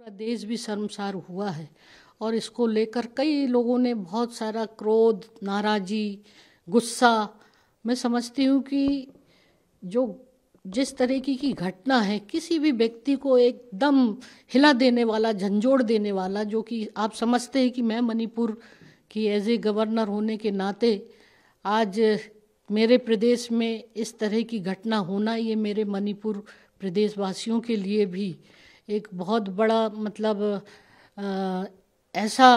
पूरा देश भी शर्मसार हुआ है और इसको लेकर कई लोगों ने बहुत सारा क्रोध नाराज़ी गुस्सा मैं समझती हूँ कि जो जिस तरीके की घटना है किसी भी व्यक्ति को एकदम हिला देने वाला झंझोड़ देने वाला जो कि आप समझते हैं कि मैं मणिपुर की एज ए गवर्नर होने के नाते आज मेरे प्रदेश में इस तरह की घटना होना ये मेरे मणिपुर प्रदेशवासियों के लिए भी एक बहुत बड़ा मतलब आ, ऐसा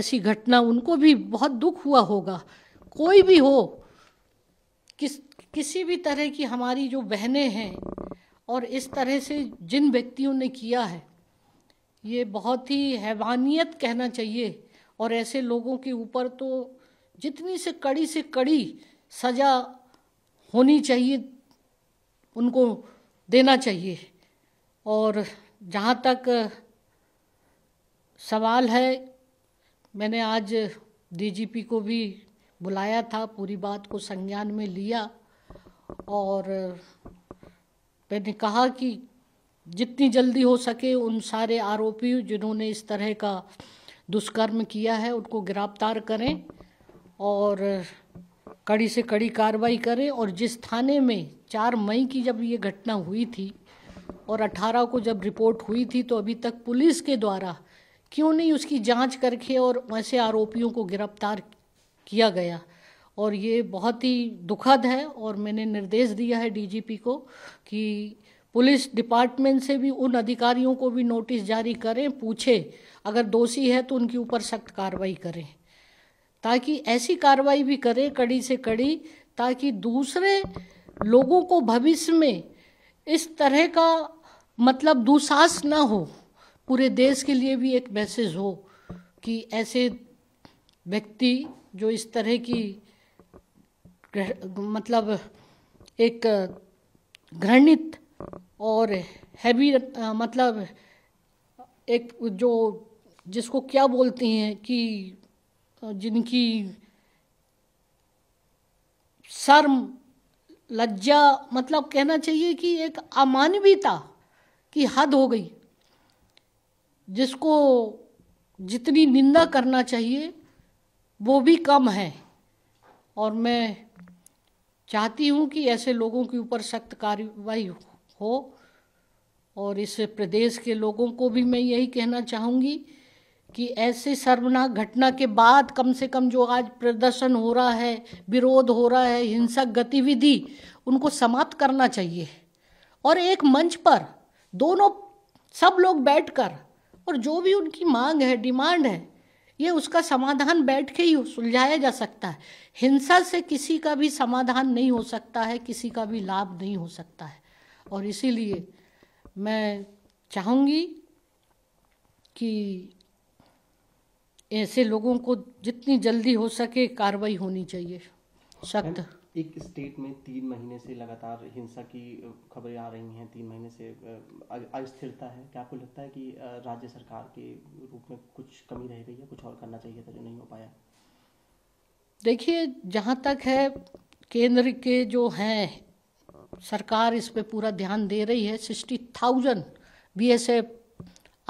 ऐसी घटना उनको भी बहुत दुख हुआ होगा कोई भी हो किस किसी भी तरह की हमारी जो बहनें हैं और इस तरह से जिन व्यक्तियों ने किया है ये बहुत ही हैवानियत कहना चाहिए और ऐसे लोगों के ऊपर तो जितनी से कड़ी से कड़ी सज़ा होनी चाहिए उनको देना चाहिए और जहाँ तक सवाल है मैंने आज डीजीपी को भी बुलाया था पूरी बात को संज्ञान में लिया और मैंने कहा कि जितनी जल्दी हो सके उन सारे आरोपी जिन्होंने इस तरह का दुष्कर्म किया है उनको गिरफ्तार करें और कड़ी से कड़ी कार्रवाई करें और जिस थाने में चार मई की जब ये घटना हुई थी और 18 को जब रिपोर्ट हुई थी तो अभी तक पुलिस के द्वारा क्यों नहीं उसकी जांच करके और वैसे आरोपियों को गिरफ्तार किया गया और ये बहुत ही दुखद है और मैंने निर्देश दिया है डीजीपी को कि पुलिस डिपार्टमेंट से भी उन अधिकारियों को भी नोटिस जारी करें पूछें अगर दोषी है तो उनके ऊपर सख्त कार्रवाई करें ताकि ऐसी कार्रवाई भी करें कड़ी से कड़ी ताकि दूसरे लोगों को भविष्य में इस तरह का मतलब दुसाहस ना हो पूरे देश के लिए भी एक मैसेज हो कि ऐसे व्यक्ति जो इस तरह की मतलब एक घृणित और हैवी मतलब एक जो जिसको क्या बोलते हैं कि जिनकी शर्म लज्जा मतलब कहना चाहिए कि एक अमानवीयता की हद हो गई जिसको जितनी निंदा करना चाहिए वो भी कम है और मैं चाहती हूँ कि ऐसे लोगों के ऊपर सख्त कार्रवाई हो और इस प्रदेश के लोगों को भी मैं यही कहना चाहूँगी कि ऐसे सर्वनाक घटना के बाद कम से कम जो आज प्रदर्शन हो रहा है विरोध हो रहा है हिंसक गतिविधि उनको समाप्त करना चाहिए और एक मंच पर दोनों सब लोग बैठकर और जो भी उनकी मांग है डिमांड है ये उसका समाधान बैठ के ही सुलझाया जा सकता है हिंसा से किसी का भी समाधान नहीं हो सकता है किसी का भी लाभ नहीं हो सकता है और इसीलिए मैं चाहूँगी कि ऐसे लोगों को जितनी जल्दी हो सके कार्रवाई होनी चाहिए सख्त एक स्टेट में तीन महीने से लगातार हिंसा की खबरें आ रही हैं तीन महीने से अस्थिरता है क्या आपको लगता है कि राज्य सरकार के रूप में कुछ कमी रह गई है कुछ और करना चाहिए था जो नहीं हो पाया देखिए जहाँ तक है केंद्र के जो हैं सरकार इस पर पूरा ध्यान दे रही है sixty thousand B S F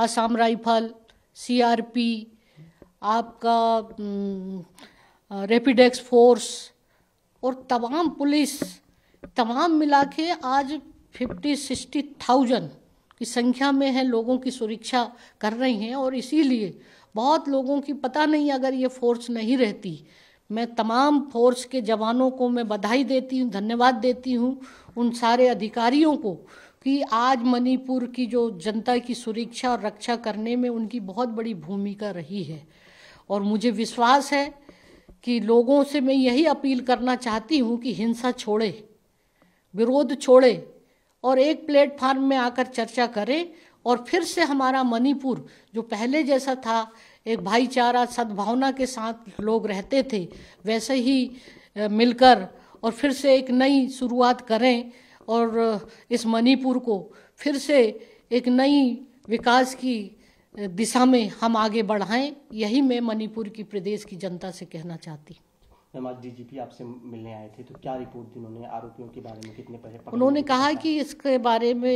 Assam rifle C R P आपका रेपिडेक्स फोर्स और तमाम पुलिस तमाम मिला के आज फिफ्टी सिक्सटी थाउजेंड की संख्या में है लोगों की सुरक्षा कर रही हैं और इसीलिए बहुत लोगों की पता नहीं अगर ये फोर्स नहीं रहती मैं तमाम फोर्स के जवानों को मैं बधाई देती हूँ धन्यवाद देती हूँ उन सारे अधिकारियों को कि आज मणिपुर की जो जनता की सुरक्षा और रक्षा करने में उनकी बहुत बड़ी भूमिका रही है और मुझे विश्वास है कि लोगों से मैं यही अपील करना चाहती हूँ कि हिंसा छोड़े विरोध छोड़े और एक प्लेटफार्म में आकर चर्चा करें और फिर से हमारा मणिपुर जो पहले जैसा था एक भाईचारा सद्भावना के साथ लोग रहते थे वैसे ही मिलकर और फिर से एक नई शुरुआत करें और इस मणिपुर को फिर से एक नई विकास की दिशा में हम आगे बढ़ाएं यही मैं मणिपुर की प्रदेश की जनता से कहना चाहती मैम आज डीजीपी आपसे मिलने आए थे तो क्या रिपोर्ट दी उन्होंने आरोपियों के बारे में कितने उन्होंने कहा कि इसके बारे में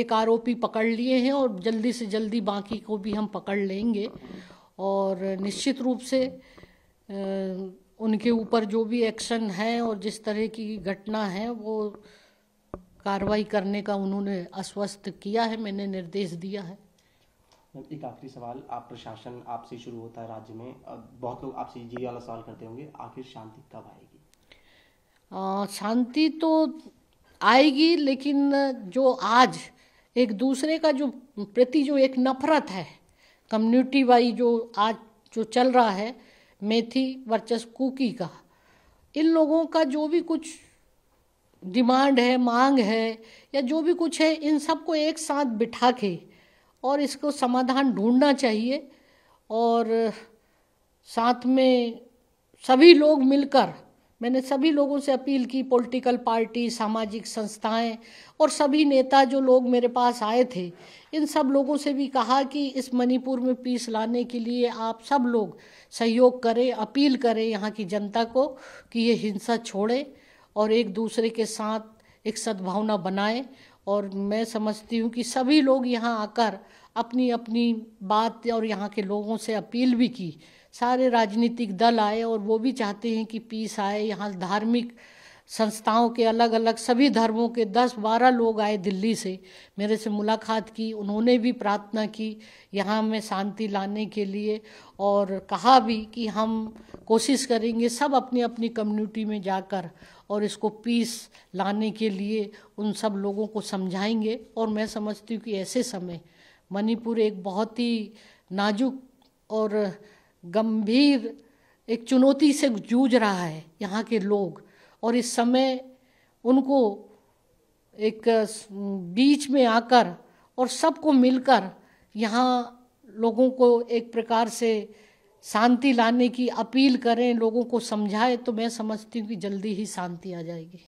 एक आरोपी पकड़ लिए हैं और जल्दी से जल्दी बाकी को भी हम पकड़ लेंगे और निश्चित रूप से उनके ऊपर जो भी एक्शन है और जिस तरह की घटना है वो कार्रवाई करने का उन्होंने आश्वस्त किया है मैंने निर्देश दिया है एक आखिरी सवाल आप प्रशासन आपसे शुरू होता है राज्य में बहुत लोग आपसे ये वाला सवाल करते होंगे आखिर शांति कब आएगी शांति तो आएगी लेकिन जो आज एक दूसरे का जो प्रति जो एक नफरत है कम्युनिटी वाइज जो आज जो चल रहा है मेथी वर्चस कुकी का इन लोगों का जो भी कुछ डिमांड है मांग है या जो भी कुछ है इन सबको एक साथ बिठा के और इसको समाधान ढूंढना चाहिए और साथ में सभी लोग मिलकर मैंने सभी लोगों से अपील की पॉलिटिकल पार्टी सामाजिक संस्थाएं और सभी नेता जो लोग मेरे पास आए थे इन सब लोगों से भी कहा कि इस मणिपुर में पीस लाने के लिए आप सब लोग सहयोग करें अपील करें यहाँ की जनता को कि ये हिंसा छोड़े और एक दूसरे के साथ एक सद्भावना बनाएं और मैं समझती हूँ कि सभी लोग यहाँ आकर अपनी अपनी बात और यहाँ के लोगों से अपील भी की सारे राजनीतिक दल आए और वो भी चाहते हैं कि पीस आए यहाँ धार्मिक संस्थाओं के अलग अलग सभी धर्मों के दस बारह लोग आए दिल्ली से मेरे से मुलाकात की उन्होंने भी प्रार्थना की यहाँ में शांति लाने के लिए और कहा भी कि हम कोशिश करेंगे सब अपनी अपनी कम्युनिटी में जाकर और इसको पीस लाने के लिए उन सब लोगों को समझाएंगे और मैं समझती हूँ कि ऐसे समय मणिपुर एक बहुत ही नाजुक और गंभीर एक चुनौती से जूझ रहा है यहाँ के लोग और इस समय उनको एक बीच में आकर और सबको मिलकर यहाँ लोगों को एक प्रकार से शांति लाने की अपील करें लोगों को समझाएं तो मैं समझती हूँ कि जल्दी ही शांति आ जाएगी